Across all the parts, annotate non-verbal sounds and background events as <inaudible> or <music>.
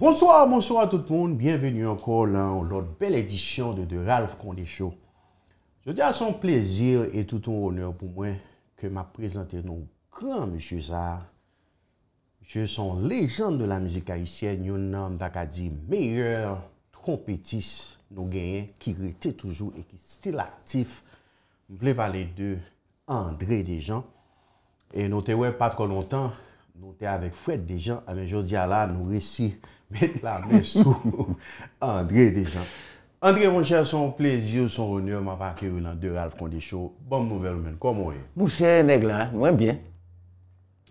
Bonsoir, bonsoir tout moun, bienveni anko lan ou lot bel edisyon de Ralph Kondesho. Je di a son plezir et tout un honneur pou mwen ke ma prezente nou gran M. Zaha. M. son lejande de la musique haïsienne, yon nan daka di meyèr trompétiste nou genyen, ki rete toujou et ki stil aktif, mwen ple pale de André Dejan. E nou te wè patro lontan, nou te avèk fwèd Dejan, amè ah jò di a la nou resi. Met la mesou, André Deschamps. André, moun chè, son plezi ou son rouni ou ma pa kè roulan de Ralph Kondichou. Bon mouvel men, kò moun yè? Moun chè, neg la, moun mbyen.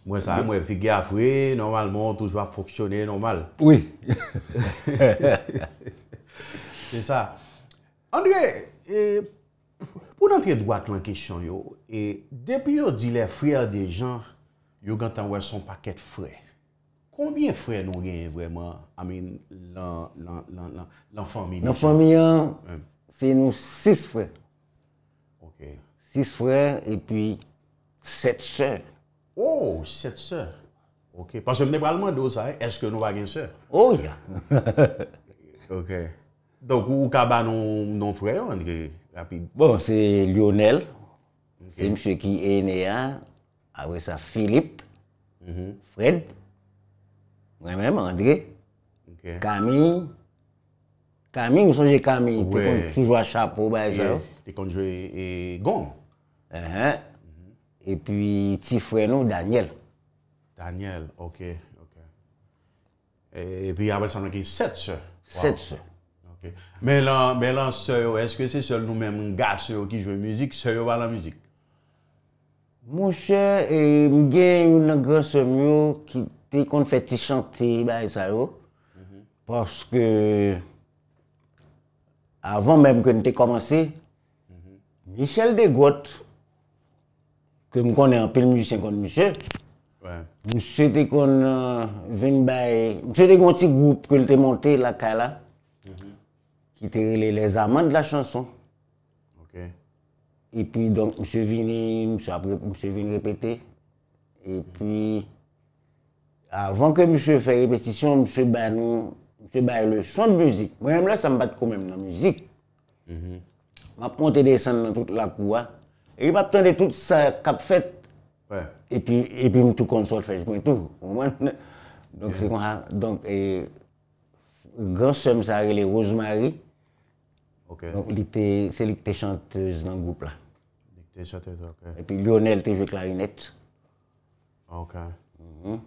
Mwen sa, moun fè gè a frè, normal moun, toujwa foksyonè, normal. Oui. <laughs> C'est sa. André, pou nan kè dwa tlou an kèchon yo, e depi yo di lè frè a de jan, yo gantan wè son pakèt frè. Konbyen frè nou gen vreman amin nan faminyan? Nan faminyan, se nou 6 frè. 6 frè, epi 7 sè. Oh, 7 sè. Ok, panse mnè bralman do sa, eske nou wagen sè? Oh, ya. <laughs> Ok, donk ou kaba nou frè? Bon, se Lionel, se mchè ki ene a, awe sa Filip, Fred, Wè mè mè André. Kamil. Kamil, mè son jè Kamil. Tè konjou a chapeau. E Tè konjou e Gon. Uh-huh. E pi ti fwè nou Daniel. Daniel, ok. E pi avè san mè ki, set se. Set se. Mè lan se yo, eske se sol nou mè mè mè nga se yo ki jwè müzik, se yo wè la müzik? Mè se, mè gen yon nan gwa se mè yo ki... te kon fè ti chante ba e sa yo, mhm. porske, avon mèm kon te komanse, mhm. Michel Degote, ke m konè an pel mjusyen kon Mishè, mse te kon ven ba e, mse te kon ti goup kon te monte la kala, mhm. ki te rele les amant la chanson. Ok. E pi donk mse vini, mse vini repete, e pi... Avan ke mwen fè repestisyon, mwen fè ba le chan de mouzik, mwen rem la sa mbat koumèm nan mouzik. Mwen ap monte de san nan tout la kouwa. E mwen ap tonde tout sa kap fèt, epi mwen tou konsol fèj mwen tou. Donk se kon ha, donk e... Grand chan mwen sa are le Rosemary. Ok. Donk li te, se li te chantez nan goup la. Li te chantez, ok. Epi Lionel te jè klarinet. Ok. Ok. Mm-hmm.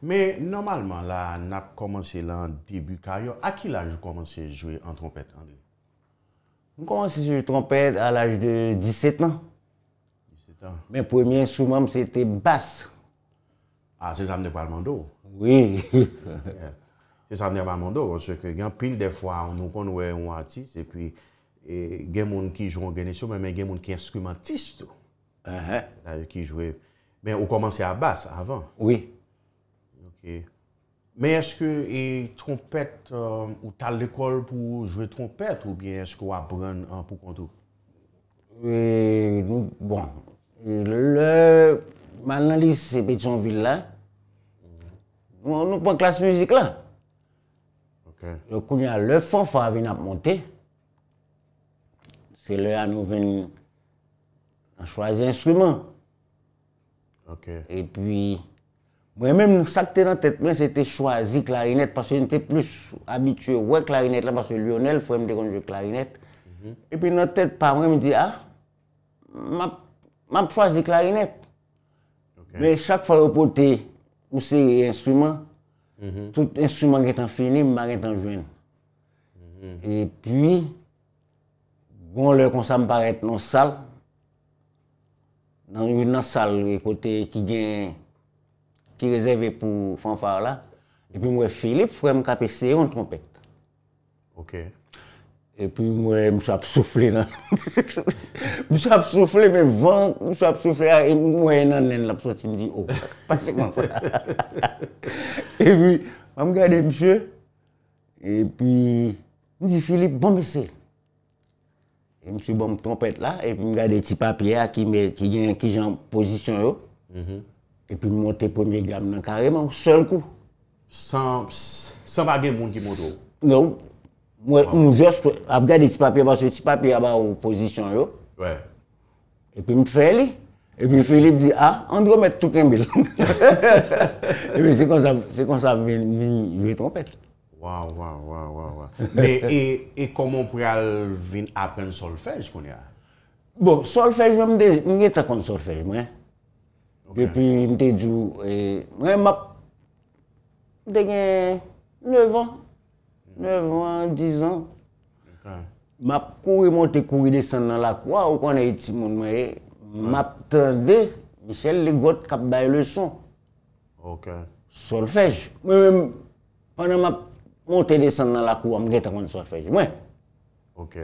Men, normalman la, na komanse lan debu karyo, a ki la jou komanse jowe an trompet an li? Mwen komanse jowe trompet al laj de 17 an. Men, pwemyen souman mwen se te bas. A, se sa mne kwa alman do? Oui. Se sa mne kwa alman do, anse ke gen pil defwa, an nou kon nou e un artiste, e pi gen moun ki jowe an genesyo, men gen moun ki instrumentiste. A, a. Men, ou komanse a bas avan? Oui. Oui. E, Mè eske e trompet euh, ou tal l'ekol pou jwe trompet ou bien eske ou ap brèn an euh, pou kontou e, bon, e,? Mè nan lise se peti an vil la, nou pou an klas müzik la. Ok. Yo kounyan le fon fwa avin ap monte, se lè an nou ven an chwazi instrument. Ok. E pwi... Mwen mwen mwen sakte nan tet mwen se te chwazi klarinet Pase mwen te plus abitue wè klarinet la Pase Lionel fwè mwen te konjè klarinet mhm. E pi nan tet pa mwen mwen di a Mwen mwen chwazi klarinet Mwen chak fwa repote mwen se yè instrument mhm. Tout instrument gè tan fèni mwen mwen gè tan jwen mhm. E pi Gwè bon, lè konsan mwen paret nan sal Nan yon nan sal gè kote ki gen ki rezerve pou fanfare la. E pi mwè Filip fwè mk apese yon trompet. Ok. E pi mwè mswa apsofle nan. Mswa apsofle men vant, mswa apsofle an, mwè nan nen lap soti mdi. Oh, pasikman sa. E pi, mwa mwè gade mswe, e pi mwè mdi Filip, bomese. E mswe bom trompet la, e pi mwè gade ti papye a, ki jen posisyon yo. Mhm. E pi mwote pwemye glam nan kareman, sèl kou. San bagè moun ki mwote ou? Nou, mwen ah. mwen jòs kwa ap gade ti papye basse, ti papye basse ou posisyon yo. Wè. E pi mwen fè li, e pi Filip di, a, ah, andromète toukèm bil. <laughs> E pi se kon sa vin vin jwè trompet. Waw, waw, waw, waw, waw. E komon pou yal vin apèn solfèj foun ya? Bon, solfèj yon mde, mwen yè takon solfèj mwen. Gwepi mte djou, e, mwen map denye 9 an, 9 an, 10 an. Map kouri monte kouri desan nan lakwa, wakwa ane iti moun mwenye. Map tande, Michel Legault kap baye leson. Ok. Sorfej. Mwen ap monte desan nan lakwa, mwen geta kwan sorfej. Mwen. Ok.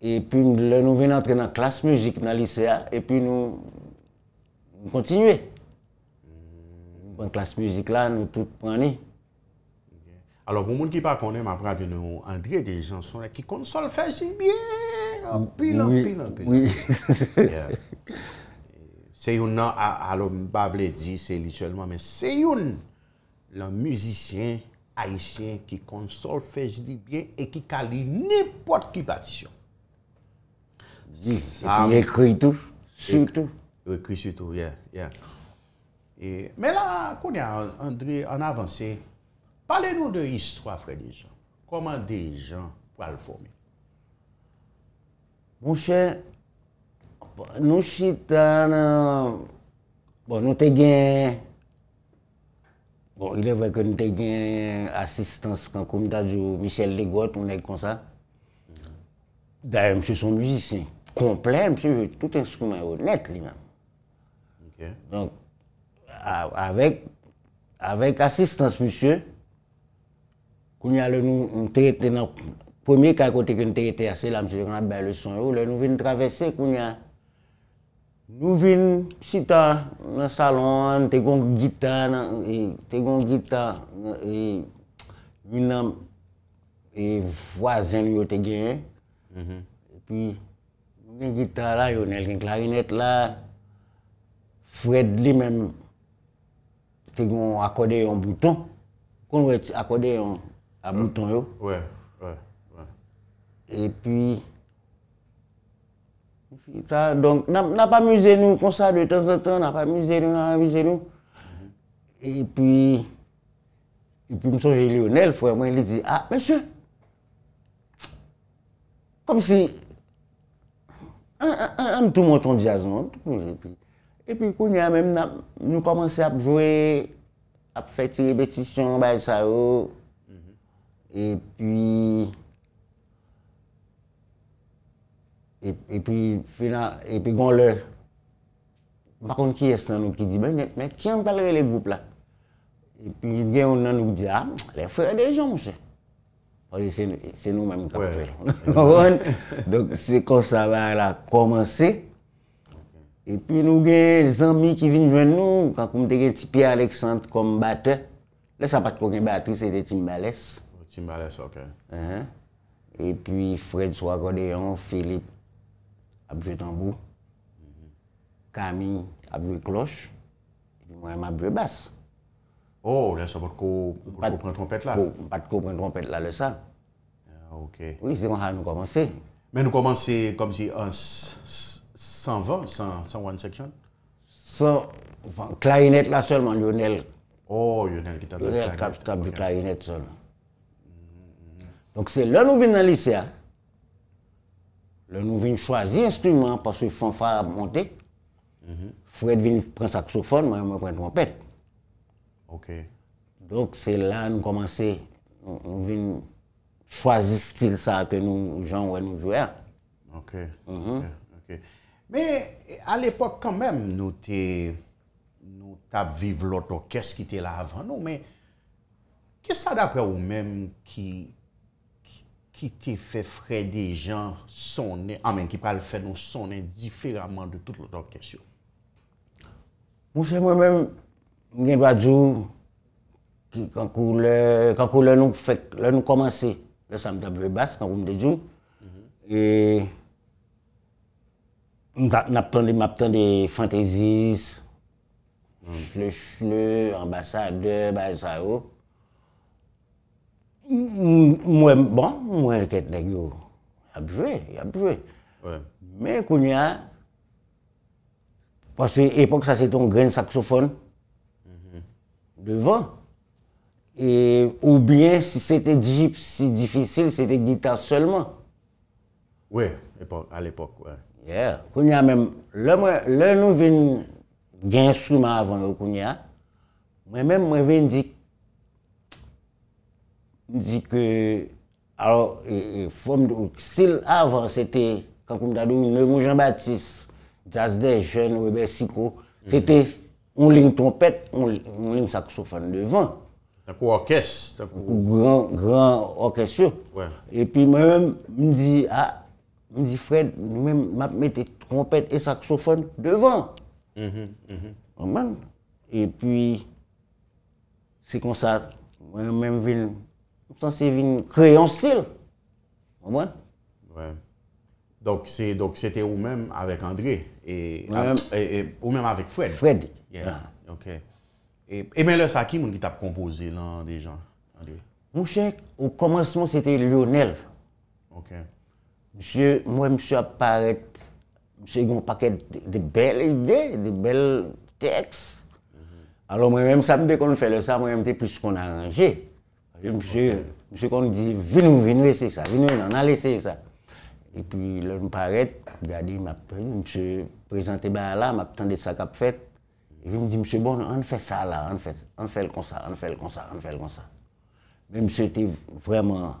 Epi mwen ven antre nan klas moujik nan lisea, epi mwen... Mwen kontinwe. Mwen klas müzik la, mwen tout prani. Alors, mwen moun ki pa konen, mwen pran genyo, an dire de janson la, ki konsolfej li bien. An pil, an pil, an pil. Oui. <laughs> Seyoun nan, alo mwen pa vle di, seyoun lè, seyoun lè müzisyen, ayisyen, ki konsolfej li bien e ki kali nipot ki patisyon. Si, yè kri tou, sou tou. Rekri sütou, yeah, yeah. E, Mè la, koun ya, André, an avansi, pale nou de istwa fre di jan. Koman di jan kwa l fomi? Monshe, nou chita nan, bon nou te gen, bon ilè vè ke nou te gen asistans kan komitajou Michel Legault, mounè kon sa, daye msè son njisi, msè komple, msè jè tout inskouman, honet li mèm. avèk avèk asistans monsye koun ya lè nou poumè kakote koun terete asè la msè yon ap bè le son yo oh, lè nou vin travesè koun ya nou vin sita nan salon te kon gita e, te kon gita e, yon nam yon e, vwazen yon te gen mhm. yon gita la yon lèk lèk lèk lèk lèk Fred li men akode yon bouton. Kon wè akode yon bouton yo. Wè. E pi... N'a pa mou genou konsa de ten senten. N'a pa mou genou nan mou genou. E pi... E pi msouje Lionel fwè. Mwen li di, a, mè sè. Kom si... An tou mouton di azman. An tou mouton di azman. Epi kou nya menm nan nou komanse ap jowe, ap feti repetisyon baye sa yo. Epi... Epi e final, epi gwan lè. Mpakoun ki yè sè nan nou ki di ben, men kyan kalre lè goup la. Epi gen yon nan nou di ya, lè fèlè de jò monsè. Oye, sè nou menm kapèt wè. Donk se kon sa vè la komanse... E pi nou gen zanmi ki vin jwenn nou kan koum te gen tipi Aleksand kom batè. Le sa pat kou gen batè, se te Timbales. Oh, Timbales, ok. E pi Fred Soagodeyon, Filip, apjou tambou. Kami, mhm. apjou kloch. Mwen apjou bas. Oh, le sa pat kou pran trompet la. Pat kou pran trompet la le sa. Oui, se de man ha nou komanse. Men nou komanse kom si ans... San van? San wan seksyon? San, klayenet la sol man yonel. Oh, yonel kitab la klayenet. Yonel kap, kitab yonel klayenet sol. Donk se lè nou vin nan lisea, lè nou vin chwazi instrument paswe fanfa monte, mhm. fwèd vin pran saksofon, mwen mwen pran trompet. Ok. Donk se lè nou komanse, nou vin chwazi stil sa ke nou jan wè nou jwè. Ok, ok, ok. Men, al epok kanmen nou te... nou tap vive lot orkes ki te la avan nou men... kè sa da pre ou men ki... ki te fè frede jan sonen... amen ah, ki pral fè nou sonen difèraman de tout lot orkes yo? Mwen chè mwen men... mwen gen ba djou... ki kankou le... kankou le nou fèk... le nou komanse... le sanm tap ve bas kankou mde djou... e... M ap tan de fantesis, chle chle, ambasade, basa ou. Mwen bon, mwen ket negyo. Y ap jwe, y ap jwe. Mwen kounyan, paswe epok sa se ton gren saksofon, mm-hmm. devan, e, ou bien si se te jip si difisil se te gita selman. We, al epok, we. Yè, kounya menm, lè nou ven gen souman avan ou kounya, men menm mwen ven di, di ke, alo, e, e, form de ouksil avan, se te, kankoum dadou, nou mou Jean-Baptiste, jazz de jen, webe, siko, mhm. se te, on lè yon trompet, on lè yon saksofan devan. Takou orkes, takou... Takou gran orkes yo. E pi menm, mwen di, a... Ah, Mwen di Fred nou mèm mète trompète e saksofon devan. Mm-hmm, mm-hmm. Oman. E pwi, se kon sa, mwen mèm vèl, tout sa se vèl kreyon sil. Oman. Ouè. Dok se te ou mèm avèk André. Ou mèm avèk Fred. Fred. Yeah, ah. ok. E mèm lè sa ki moun ki tap kompozè lan de jan, André? Mwen chèk, ou komansman se te Lionel. Ok. Monsye, mwen msye ap paret. Monsye yon paket de bel ide, de bel teks. Alon mwen mwèm sabde kon fèl ou sa mwen mwèm te pwèmse kon a rangé. Monsye, monsye kon di, venwèm, venwèm, vèmse sè. Venwèm, nan, nan lè sè sè. Et pi lèm paret, ap gadi, mwen msye prezante bè a la, mwen mwen mwen dè sa kap fèt. Et vèm di, monsye bon, an fè sa la, an fèl kon sa, an fèl kon sa, an fèl kon sa. Monsye tè vwèm an fèm.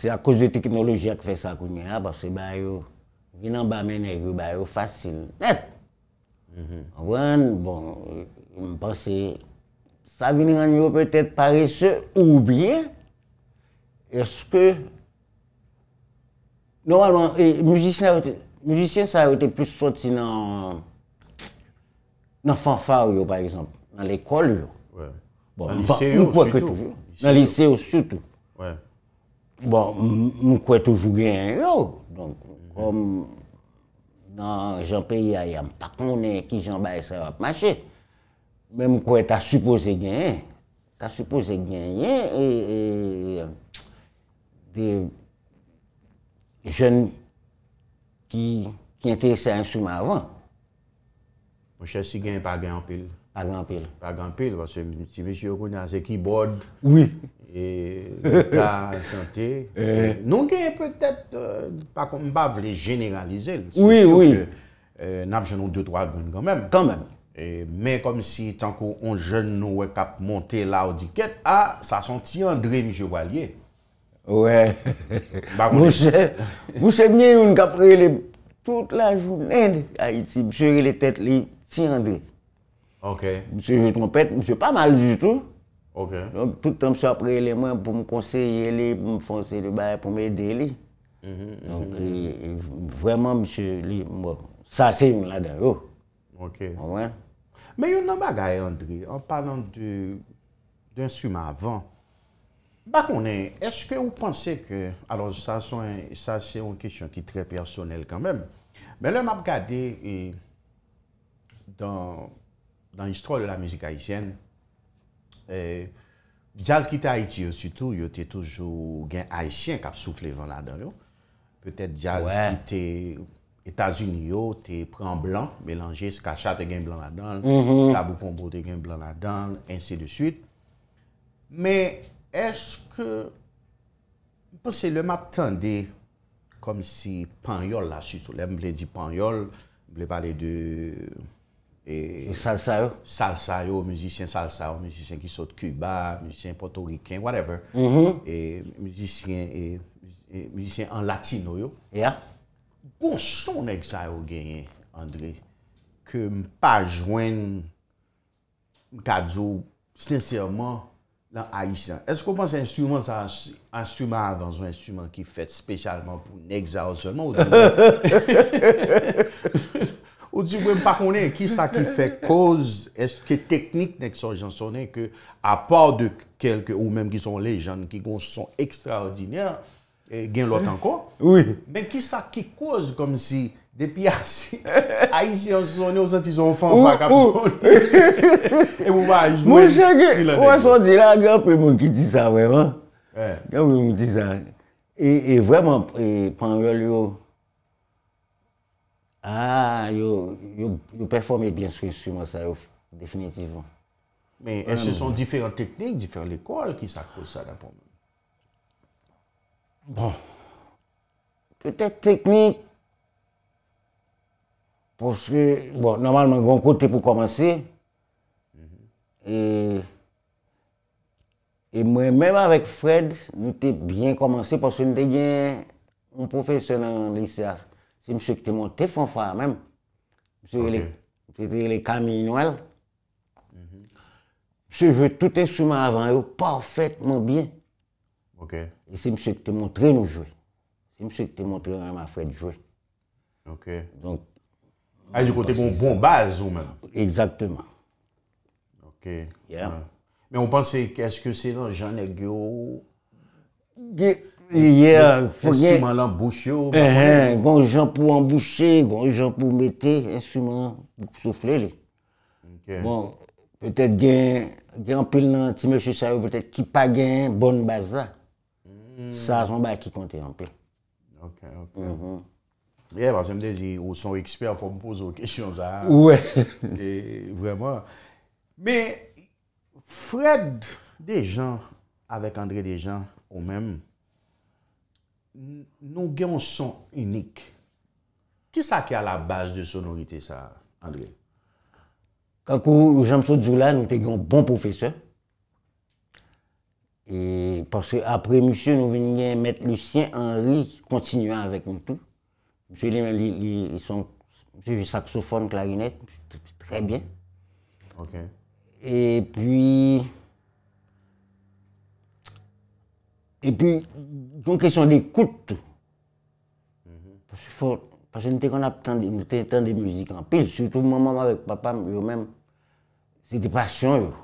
Se a kouse mm-hmm. bon, de teknoloji a ke fe sa kounye a, paswe ba yo vinan ba men evyo, ba yo fasil. Net! Wan, bon, yon mpansi, sa vinan yo petet parese ou oubyen, eske... Normalman, moujisyen sa yo ete plus sot si nan... nan fanfare yo, par exemple, nan lekol yo. Ouais. Bon, nou kwa ke tou yo. Nan liseyo soutou. Ouais. Bon, mwen kwen toujou gen yon yo, donk kom nan jan peyi a yon pak mounen ki jan baye sa wap mache, men mwen kwen ta supose gen yon, ta supose gen yon e, e, e de jen ki ente se ansouman avan. Mwen chel si gen pa gen anpil. Pagran pil. Pagran pil, wase mwen ti vise yon kou nan se kibod. Oui. E ta jante. Nou gen peut-et pa kon mba vle generalize l. Oui, oui. N ap jeno 2-3 goun gammem. Gammem. Men kom si tanko an jeno wè kap monte la ou diket, ah, a sa son ti andre mwen jowalye. Ouè. Mwen se mnen yon kap re le. Tout la jounen a iti, mwen jere le tet li ti andre. Ok. Mse Vitronpet, mse pa mal zutou. Ok. Tout an mse apre eleman pou m'konseye li, pou m'fonseye li ba, pou m'edele. Mhm, Donc, vwèman mse li, mwen, sa se yon la da yo. Ok. Mwen. Men yon nan bagay, André, an parlant du d'un suma avan, bakonè, eske ou panse ke, alon sa son, sa se yon kishan ki tre personel kanmèm, men lè m ap gade dan... dan istroy lè la mèzik aïsyen, jaz ki ta aïti yo sütou, yo te toujou gen aïsyen kap souf lè van la dan yo. Pe tèt jaz ki te Etats-Unis yo, te pran blan, mélanger skachat gen blan la dan, kabou pombo gen blan la dan, ensè de süt. Mè, esk ke mè se lè map tende kom si pan yol la sütou, lè m vle di pan yol, vle pale de... E e salsa yo. Salsa yo, müzisyen salsa yo. Müzisyen ki sot Cuba, müzisyen Puerto Rikian, whatever. Müzisyen mm-hmm. e en latino yo. Ya. Gonson nèk sa yo genye, André, ke m pa jwen m kajou sinseman nan haisan. Esk wonsen instrument sa anstuman dans un instrument ki fet spesyalman pou nèk sa yo selman ou di? Ha ha ha. Ou di wèm pa konè, ki sa ki fè kòz, eske teknik nek son jansone ke a par de kelke ou mèm ki son lejane ki gon son ekstraordinèr e, gen lot anko? Oui. Men ki sa ki kòz kom si depi asin, a yisi yon son yo, son ti son fon fwa kap son? Mwen son di la, gen pou moun ki di sa wèman, eh. gen pou moun ki di sa, e, e vwèman e, pan rel yo. Ah, yo performe biensweswi mwen sa yo, definitivon. Men, ah, es se non. son diferent teknik, diferent ekol ki sa kousa la pou mwen? Bon, pwete teknik, pwoske, bon, normalman, gwen kote pou komanse, e mwen menm avèk Fred, mwen te byen komanse, pwoske mwen te gen un profesyonan liseas. C'est monsieur qui monté fond fort même. Monsieur okay. les, les Camille Noël. Mm -hmm. Monsieur tout instrument avant eux parfaitement bien. Ok. Et c'est monsieur qui t'a montré nous jouer. C'est monsieur qui t'a montré à ma frère jouer. Ok. Donc. Ah, du côté, bon, bon base ou même? Exactement. Ok. Mais on pensait, qu'est-ce que c'est dans Jean Négio? Yè, fwenye... Estouman lan bouch yo? Oh, Ehe, eh, gwen yon pou an bouchè, gwen yon pou metè, estouman pou soufle li. Bon, petèt gen, gen apil nan ti mèche chayou, petèt ki pa gen bon baza, sa jon ba ki konti anpè. Ok, ok. Yè, wazemde, yon son ekspert fòm pose wè kèchyon zan. Ouè. E, vwèmwa. Mè, Fred Dejean, avèk André Dejean, ou mèm, Nou gen son inik. Kisa ki a la base de sonorite sa, André? Kako, jansou djoula, nou te gen bon profesor. E... Porsè apre monsiou, nou ven gen met lusien, André kontinuè avèk moun tou. Monsiou li, li, li, li, son... Monsiou vi saksofon, klarinet, monsiou ti tre bie. Ok. E puis... Epi, yon kesyon de koute. Pas yon te kon ap tande mou te tande mouzik anpil. Soutou mou mou mou avèk papam, yon mèm se te pasyon yon.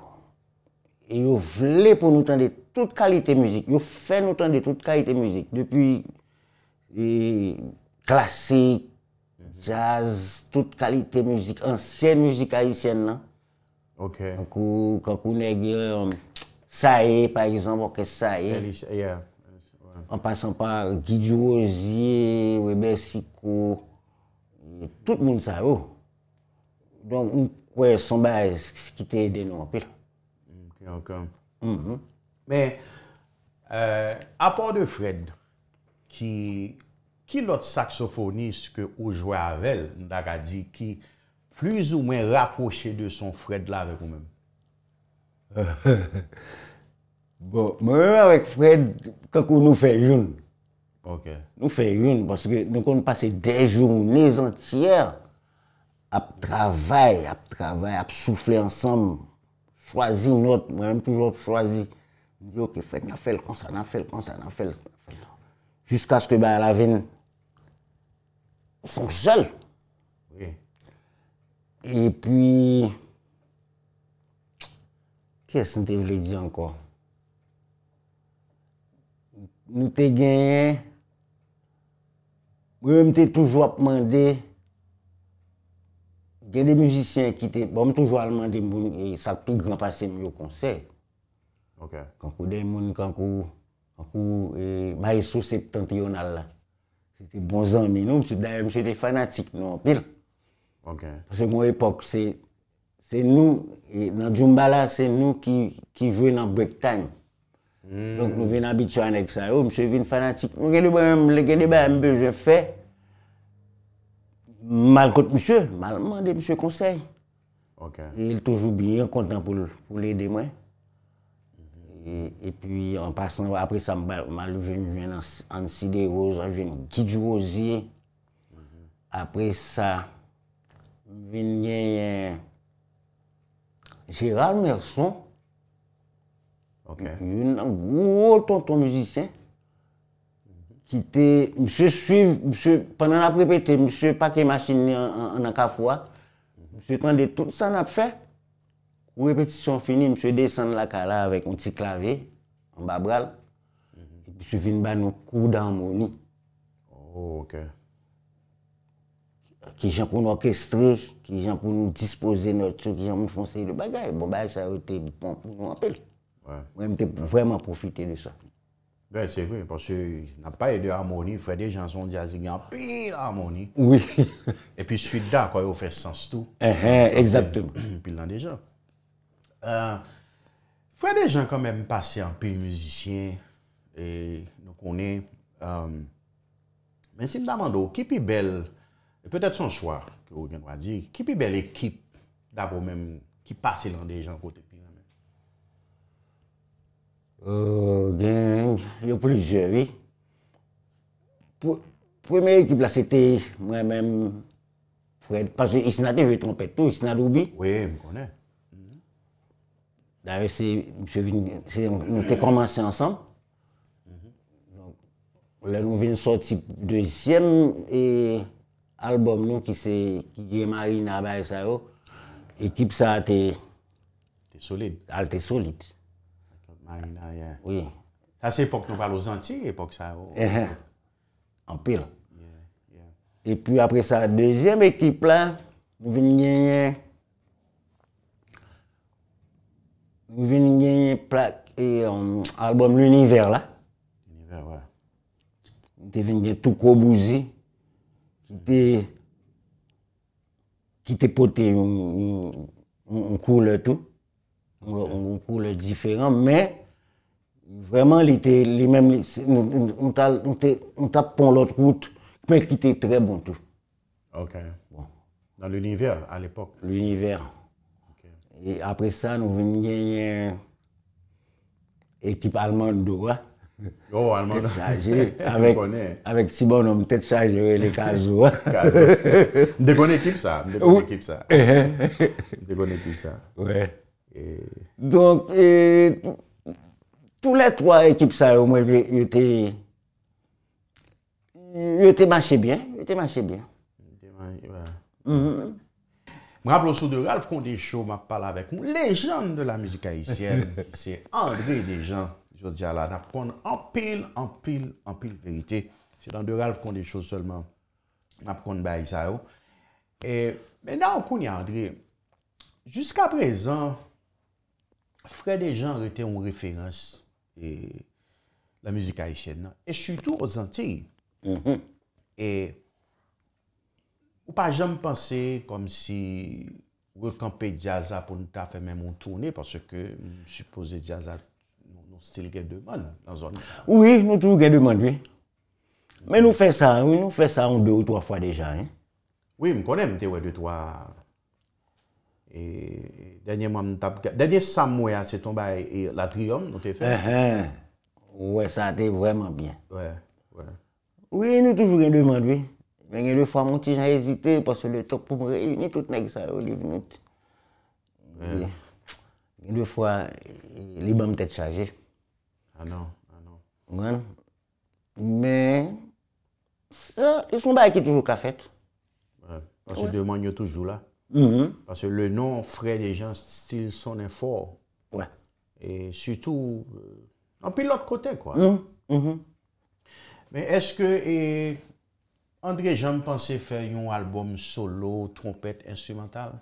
Yon vle pou nou tande tout kalite mouzik. Yon fè nou tande tout kalite mouzik. Depi, klasik, jazz, tout kalite mouzik. Anseye mouzik haisyen nan. Ok. Kou, kakou neg, yon. Sae, par exemple, okè sae. En passant par Gidyozi, Webersiko, tout moun sa ou. Oh. Don, ou kwe son base, skite denon apè la. Ok, ok. Mè, mm-hmm. apò euh, de Fred, ki lot saksofonis ke ou jwe avèl, nda ga di ki plus ou mè rapproche de son Fred la vèk ou mèm. <laughs> Bon, mwen mwen wèk Fred kakou nou fè youn Nou fè youn Baske nou kon passe dè joun Nèz entyèr A p travay A p travay, a p soufflé ansam Choisi not, mwen mwen pjoujop choisi Mwen mwen mwen mwen mwen mwen mwen mwen Jusk aske ba la ven Son sel E pwi Kè se nou te vle di ankon? Nou te genyen, mwen mwen te toujwa ap mande, gen de moujisyen ki te, mwen mwen toujwa ap mande moun, e sak pi gran pase mwen yo konsey. Ok. Kankou den moun, kankou, kankou e maesou septantiyonal la. Se te bon zan men nou, se dayan mwen se te fanatik nou an pil. Ok. Pase mwen epok se, Se nou, e, nan Djoumbala, se nou ki jwe nan Brechtang. Hmm. Donk nou ven nan Bichouanek sa. O, msye ven fanatik. Mwen gen de ba, mwen gen de ba, mwen gen de ba. Mwen gen fe. Mwen kote msye. Mwen mwande msye konsey. Ok. E l toujou bi, yon kontan pou l'ede mwen. E, e pi, an pasan, mhm. apre sa, mwen ven an Sidé Rose. An ven Gidjou Rose. Apre sa, ven gen yon... Eh, Gérald Merson, yon nan gwo ton ton moujisyen, ki te, msè suiv, msè, pwennan ap repete, msè pake machin ni an anka fwa, msè kande tout san ap fe, ou repetisyon fini, msè desen lakala avèk an ti klavè, an babral, msè vin ban nou kou dan mouni. Oh, ok. Ki jan pou nou orkestre, ki jan pou nou dispose nou chou, ki jan pou nou fonseye de bagay. Bon, ba, sa yote, bon, pou nou apel. Ou mte pou vreman profite de sa. Ben, se vremen, parce yon apay de harmoni, fwe de janson jazigan, ah, pi la harmoni. Oui. E pi suite da, kwa yon fwe sens tou. E, e, e, exaktem. Pi lan dejan. Fwe de janson kwa menm pase an pi mouzisyen. E, nou konen, men sim damando, ki pi bel... E petèp son chouar ki ou gen wadik, ki pi bel ekip da pou mèm ki pase lan de jan kote pi? E gen, yo plizye, wè. Premè ekip la, se te mwen mèm fwèd, paswe, isna te jwè trompeto, isna d'oubi. Wè, m konè. Da wè se, m se vin, se nou te komanse ansan. Mhm. Lè nou vin soti deuxième, e... albom nou ki se, ki gen Marina Baye sa yo, ekip sa te... Te solide. Al te solide. Ate Marina, yeah. Oui. Sa se epok nou palo zanti, epok sa yo. Eh, eh. Anpil. Yeah, yeah. E pi apre sa dezyem ekip la, nou veni genye... Nou veni genye plak e euh, albom l'univers la. L'univers, wè. Te veni genye toukou bouzi. Ki te pote, moun koule tou. Moun koule diferant, men, vreman li menm, moun tap pon lot route, men ki te tre bon tou. Ok. Nan bon. l'univers, al epok. L'univers. E apre sa, nou venye yon ekip alman do wa. Ok. Yo, alman. Avek si bon omen, tet sa jere le kazou. M de kon ekip sa. M de kon ekip sa. M de kon ekip sa. Donk, tou let waj ekip sa, yo te yo te mache bien. Yo te mache bien. M mm-hmm. rappelou sou de Ralph Kondichou, m apalavek, m lejande la mizik haisyen, ki se andri de jan. N ap kon anpil, anpil, anpil verite. Se dan de ral kon de chou solman, n ap kon bay sa yo. E, men nan anpoun ya André, jusqu'a prezan, frede jan rete yon referans e la mizika yishen nan. E chuitou o zantir. Mm-hmm. E, ou pa jom panse kom si rekampè Djazza pou nou ta fè mè moun tourne parce ke msupose Djazza stil gen deman nan zon. Ouye, nou tou gen deman dwi. Men nou fe sa, ouye nou fe sa an de ou to a fwa deja. Ouye, m konen e m te we de to a ee denye sam mwe a se tomba e, e la triyom nou te fe. Eh, eh, ouye, sa te vreman bien. Ouye, nou tou gen deman dwi. Men gen de fwa mou ti jan ezite, pas se le top pou m reuni tout neg sa ou li vnit. Gen de fwa li ba m tete chaje. Ah nan, ah nan. Mwen, men, se yon e bay ki toujou kafet. Mwen, se deman yo toujou la. Parce mm-hmm. le non frey de jan stil sonen for. Mwen. Et surtout, euh, en pile l'autre coté, kwa. Mwen, mwen. Men eske, André Jean pense fè yon album solo trompète instrumental?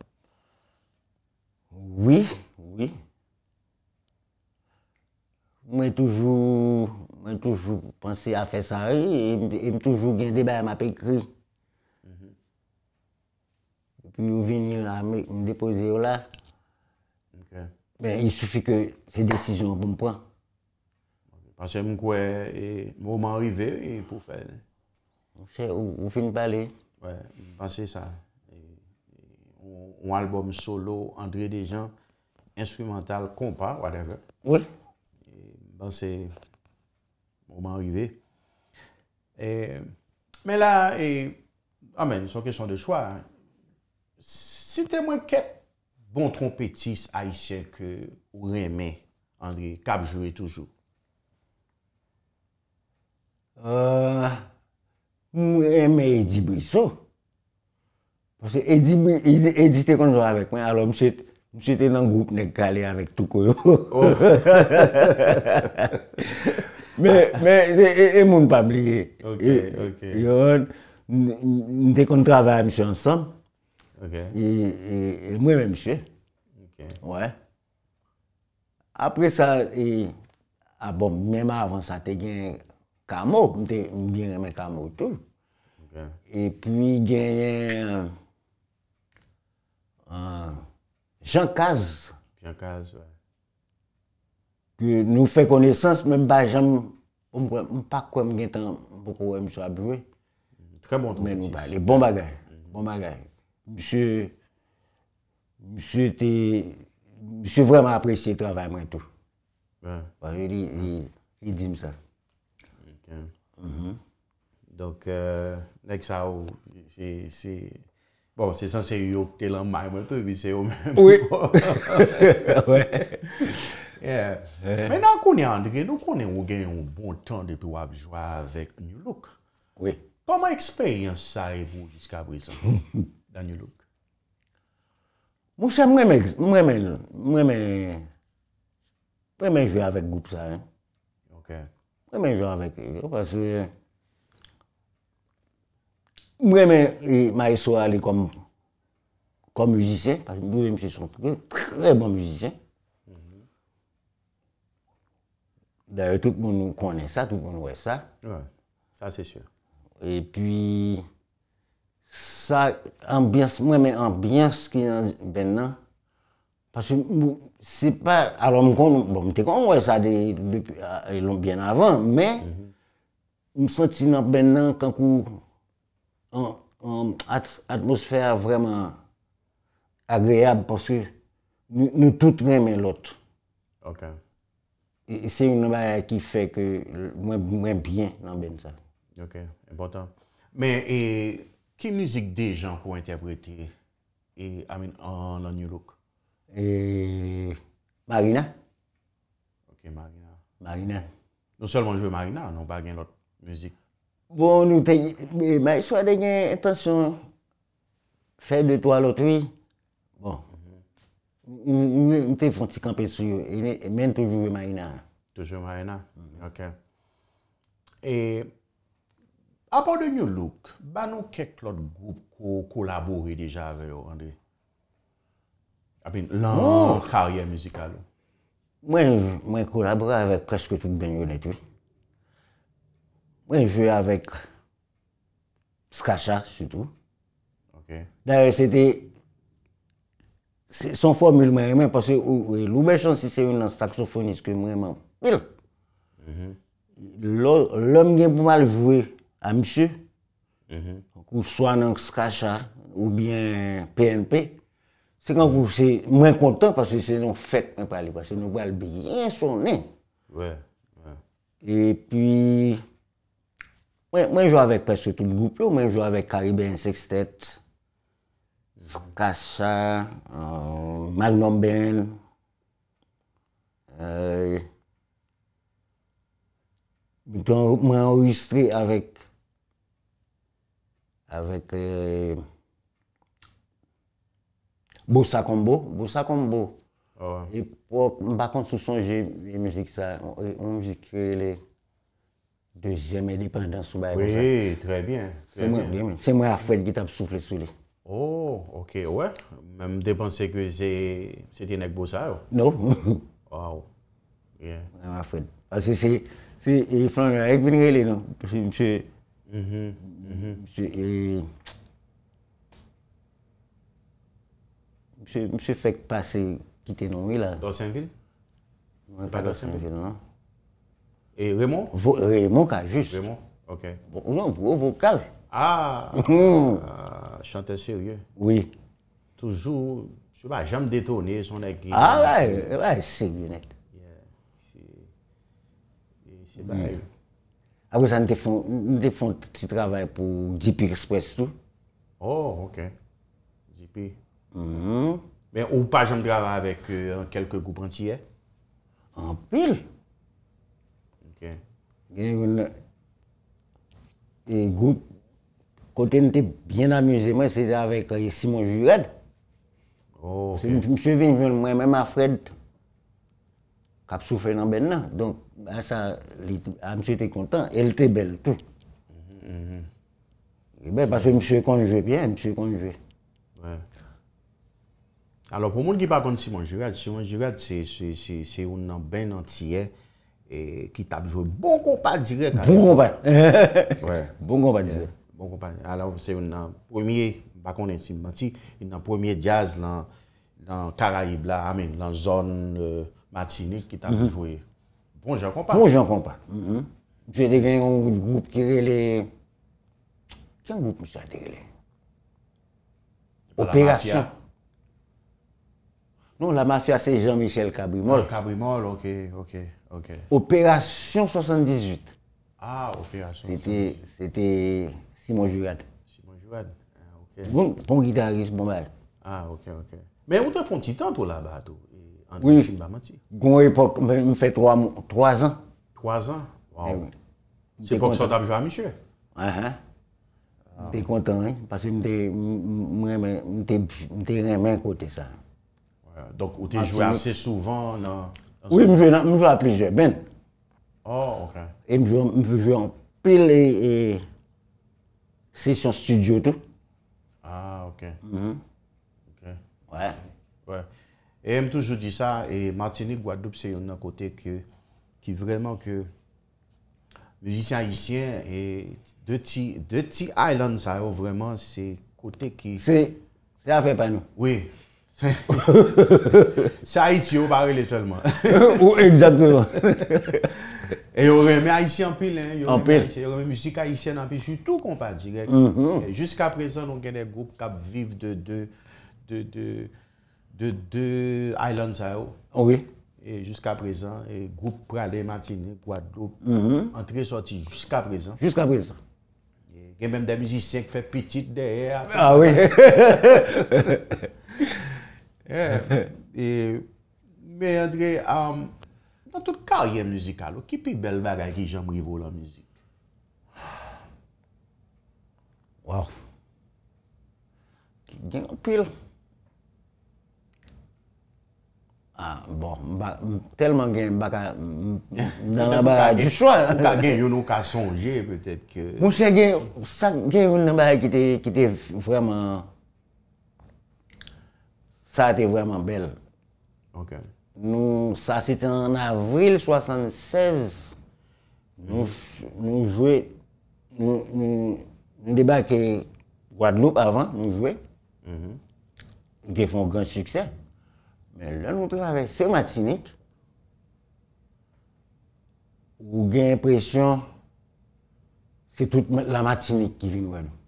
Oui. Oui. Mwen toujou, mwen toujou panse a fe sarri, e, e, e m toujou gen debay ma pe kri. E pou nou veni la, mwen depoze yo la. Ben, y soufi ke se desisyon pou m pouan. Panse mwen kwe, mouman rive, pou fè. Ou fin pali. Ou albom solo, André Desjans, instrumental, kompa, whatever. Oui. Dan se mouman rive. Men la, amen, son kesyon de chwa. Site mwen ket bon trompetis a isye ke ou reme André Kav jwe toujou? Euh, mwen reme Edi Brissou. Pwese Edi te konjwa vek mwen alom chete. Mwen sète nan goup nè kale avèk toukou yo. Mè, mè, e moun pabli. Ok, e, ok. Yon, e, e, mwen te kontravar mwen mwen mwen mwen mwen. Ok. Ouè. Apre sa, abon, mèman avans sa te gen kamou, mwen te mwen gen mwen kamou tout. E pwi gen a mwen Jean Caz. Jean Caz, ouè. Kè nou fè konesans, mè mba jèm, mpak kwen mwen gen tan mpoko wè mswa blouè. Trè bon ton ptis. Mè mwen bè, lè bon bagay. Bon bagay. Msè, msè te, msè vwèman apresye travèm wè tou. Ouè. Ouè, lè, lè, lè, lè, lè, lè, lè, lè. Ok. Mhm. Donc, lèk euh, sa ou, si, si, Bon, se san se yo tel an mayman, te vi se yo menm. Oui. Men nan konen an di gen, nou konen ou gen yon bon ton de pi wap jwa avèk New Look. Oui. Pa ma eksperyans sa evou jiska brisan, dan New Look? Mwen se mwen mè, mwen mè, mwen mè, mwen mè jwa avèk goup sa. Ok. Mwen mè jwa avèk, yo pas se... Mwen men, e, Mariso Ali kom kom mjusisyen. Pwè mwen mwen se son pou mwen, kre bon mjusisyen. Darye tout mwen konnen sa, tout mwen ouwe sa. Ouè. Sa se sou. Epwii... sa ambyans, mwen men ambyans ki nan ben nan. Pwè mwen mwen se pa, alon mwen konnen, bon mwen te konnen ouwe sa de, de pou, a ah, loun ben avan. Mwen, mwen mhm. senti nan ben nan, non, kankou Atmosfère vraiment agréable parce que nous toutes aimons l'autre. C'est une manière qui fait que l'on aime bien l'ambiance. Ok, important. Mais, qui est la musique des gens qui ont été apprêtés en l'année lourde? Marina. Ok, Marina. Marina. Non seulement jouez Marina, non pas rien l'autre musique. Bon nou teñye. Mèy chwa e denye, etansyon, fèl de tò alot wè. Bon. Mèy te fonsi kampè sou yo. Mèy e, e men tò jouve mayenna. Tò jouve mayenna? Ok. E, apò de nyo lòk, ba nou kèk lot goup ko kolaboré dija avè yo, andè? Apèn, lan oh! karyè mizikal. Mèy, mèy kolaborè avè kò chkò toute bèn yo net wè. Mwen jwè avèk Skacha sütou. Ok. Dè yè sè tè son formil mè remè pasè ou l'ou bè chans si sè mè nan saksofonis kè mwen mè mè mè lè. Lòm gen pou mè lè jwè a misè kou swa nan Skacha ou bè PNP sè kan kou sè mwen kontan pasè se non fèt mè palè pasè nou bè lè bè yè sounè. Wè. E pwi... Mwen jou avèk perso tout l'goup lò, mwen jou avèk Kari Ben Sextet, Zkasha, euh, Magnum Ben, euh, mwen enregistre avèk avèk euh, Boussakombo, Boussakombo, mwen ah bakan sou son jè mèjik sa, mwen jè kre lè. Dèjèmè di pèndan sou bè pou chè. Wè, trè byen. Sè mwè afwèd ki tap souflè sou lè. Ou, oh, ok, wè. Mè mdèpansè kwe zè... Sè tè nèk bozè ou? Nou. Ou. Wè mwè afwèd. Asè se, se, e flangè aèk vè nge lè nou. Mse, mse... Mse, mse fèk pasè kitè nou wè la. Do Sèmvil? Mwen pa do Sèmvil, nan. Mwen pa do Sèmvil, nan. E Raymond? Raymond ka, jist. Raymond, ok. Bon, non, vokal. Ah, ah chante sirye. Oui. Toujou, jen me detourne, jen me grine. Ah, wè, wè, sirye net. Yeah, si. Si, bè. A wè sa, m de fon ti travè pou J.P. Express tout. Oh, ok. J.P. Ben, mm-hmm. ou pa jen gravè avèk an kelke goup rentier? An pil? gen yon e goup kote nte bien amuse mwen se de avèk yon e, Simon Jouret oh, se mse ven joun mwen mèm a Fred kap soufè nan ben nan a mse te kontan el te bel tout mm-hmm. e ben paswe mse konjwe mse konjwe wè alò pou moun ki pa kon Simon Jouret Simon Jouret se yon nan ben nan tiè E ki tab jowe bon kompa direk. Bon kompa. <laughs> Bon kompa direk. Bon Alors, se yon nan premier, bakon ensi mati, yon nan premier jazz nan Karaib la, amen, nan zon euh, matinik ki tab mhm. jowe. Bon jen kompa. Bon jen kompa. Mhm. Jè devèn yon group kirele. Sè yon group mè chè adirele. Operasyon. Non, la mafia se Jean-Michel Kabrimol. Jean-Michel ah, Kabrimol, ok, ok. Operasyon 78. Ah, Operasyon 78. C'était Simon Jouad. Simon Jouad. Ah, bon gitariste, bon, bon bal. Ah, ok, ok. Mè, ou te foun titan tou la ba? Oui. Mè, mè fè 3 ans. 3 ans? Wow. Se pok sotab joua mishè? Ahan. Te kontan, eh. Pasè mè te remè kote sa. Donk ou te joua asè souvan nan... Oui, mjwe apleje, ben. Oh, ok. E mjwe anpele se son studio tou. Ah, ok. Mwen. Mm-hmm. Ok. Ouè. Ouè. E m toujou di sa, e Martinique Guadoupe se yon nan kote ki vreman ki mjisi anitien, e de ti island sa yo vreman se kote ki... Se afe panou. Oui. Sa iti yo Barrele seman Ou exactouman E yo reme a iti anpil Yo reme musik a iti anpil Jusk apresan Nou genè group kap viv De Island Sao Jusk apresan Group Prade Matine Entre sorti jusk apresan Genè mèm de mjisyen Fè piti de her A wè A wè Eh, <laughs> e, me Andre, nan tout karyen mouzika lo, ki pi bel bagay ki jam rivou la mouzik? Waw, gen opil. Ah, bon, telman gen baka <laughs> nan nabare du chwa. Mga gen yon nou ka sonje, petet. Moushe gen, sak gen yon nan baray ki te vreman... Sa ate vwèman bel. Ok. Nou sa, se te an avril 76, nou jwè, nou debake Wadloup avan, nou jwè, nou te fon gran suksè. Men lè nou tre avè, se matinik, ou gen impresyon, se tout la matinik ki vin wè nou.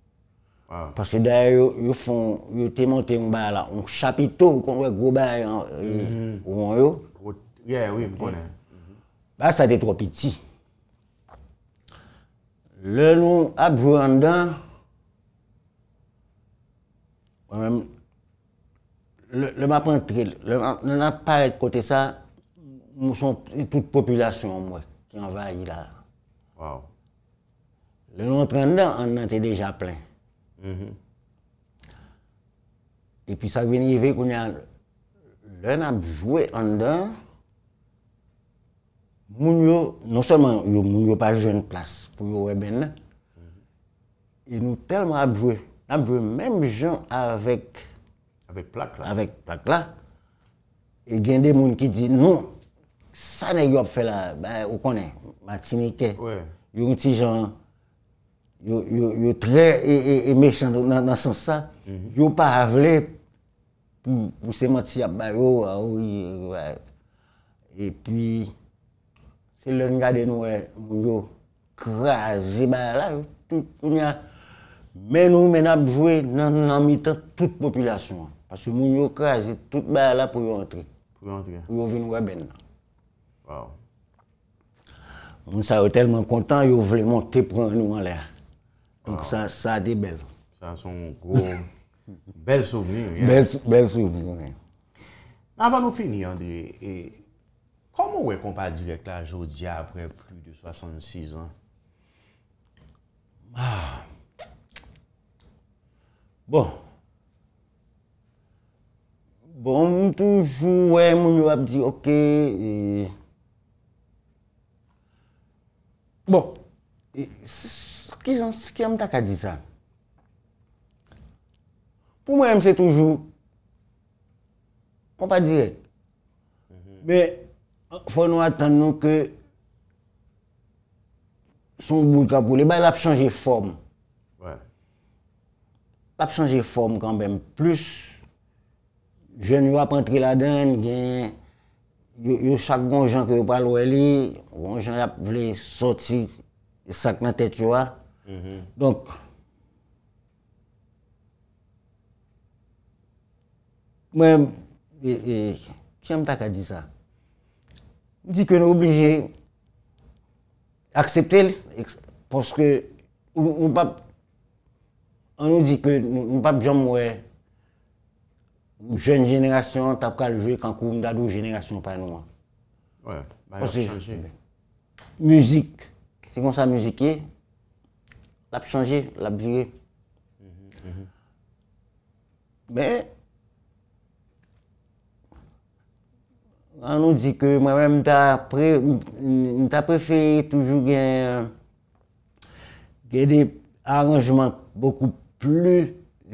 Ah. Parce que d'ailleurs, ils font, monté un un chapiteau qu'on voit gros hein, euh, mhm. oui, je connais. Bah, ça était trop petit. Le nom a joué Le, le map entré, le, le à de côté ça, nous sommes toute population moi, qui envahit là. Wow. Le nous en on en était déjà plein. E pi sa gwenye ve kwenye Le nan apjouwe an dan Moun yo, non seman yo moun yo pa joun plas Pou yo weben E nou telman apjouwe Apjouwe menm joun avèk Avèk plak la Avèk plak la E gen de moun ki di nou Sa ne yop fè la Ou konè, matine ke Yon ti joun Yo tre e, e, e mechand nan sansa, mhm. yo pa avle pou se mati ap bayo. A ou yi, e, wè. E pi, se lè nga de nou wè, moun yo krasi bayala, yo tout ou nya men ou men ap jwe nan nan mitan tout popilasyon. Pase moun yo krasi tout bayala pou yo antre, pou yo vin wè ben nan. Waw. Moun sa yo telman kontan, yo vle monte pran nou an lè. Donc sa a <laughs> de bel. Sa a son gros... Bel souveni. Bel souveni. Avan nou fini yon de... Koman wè kompa direk la Jody apre plus de 66 an? Ah. Bon. Bon, mou toujou wè, moun yo ap di ok. E. Bon. Bon. Kizan, sikem tak a di sa. Pou mwen mse toujou, kon pa direk. Me, foun waten nou ke son boul kapou. Le bay l ap chanje form. L ap chanje form kanbem. Plus, jen wap antri la den, gen, yo sak gonjan ke yo pal weli, gonjan ap vle soti, sak nan tet yowa, Mwen, kya mta ka di sa, di ke nou oblije, akseptel, pou skè, mwen pa, mwen pa pjom mwen, mwen jen jenerasyon, tap kal jwe, kankou mwen dadou jenerasyon, mwen pa nou. Mwen se, mwen se, mwen se, mwen se, mwen se, la ap chanje, la ap vire. Mwen anon di ke mwen mwen mta aprefeye toujou gen gen de aranjman boku plu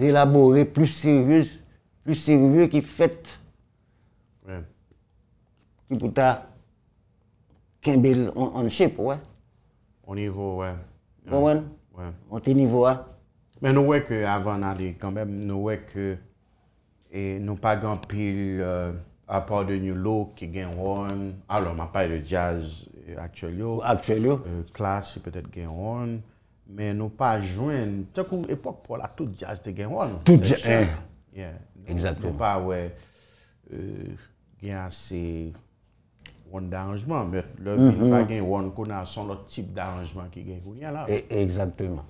elaborè, plu sèryeuse, plu sèryeuse ki fet ki pou ta kembe an ship wè. O nivo wè. Wè. Monti nivou a? Mè nou wè kè avan nadi, kambèm, nou wè kè nou pa gampil apò de nou louk ki gen won. Alo, m'apay de jazz euh, aktyol yo. Aktyol yo? Klasi, euh, pètè gen won. Mè nou pa jwen, tè kou epok pou la tout jazz te gen won. Tout jazz? Exact. Nou pa wè gen ase Wan danjman, me. Le mhm. vin pa gen wan konan son lot tip danjman ki gen kou nyan la. Eksaktouman.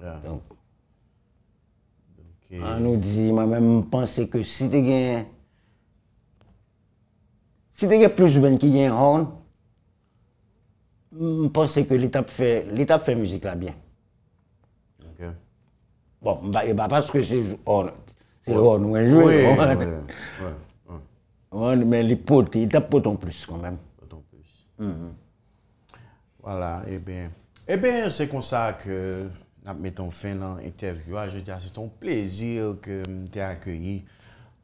Ya. Donk. Ok. An nou di, ma men mpense ke si te gen... Si te gen plus jwen ki gen wan, mpense ke l'etap fè müzik la bian. Ok. Bon, mba paske se joun. Se joun, mwen joun. Oui, oui, oui. Mwen men li poti, da poton plus kon men. Poton plus. Vola, e ben. E ben, se konsa ke nap meton fin nan intervjuwa, je diya, se ton plezir ke mte akoyi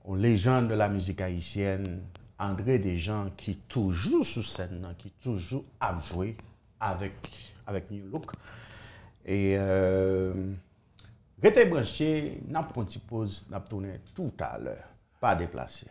ou lejan de la mizik ayisyen andre de jan ki toujou sou sen nan, ki toujou ap jowe avek, avek new look. E, rete branchye, nap konti pose, nap tonen tout aler, pa deplase.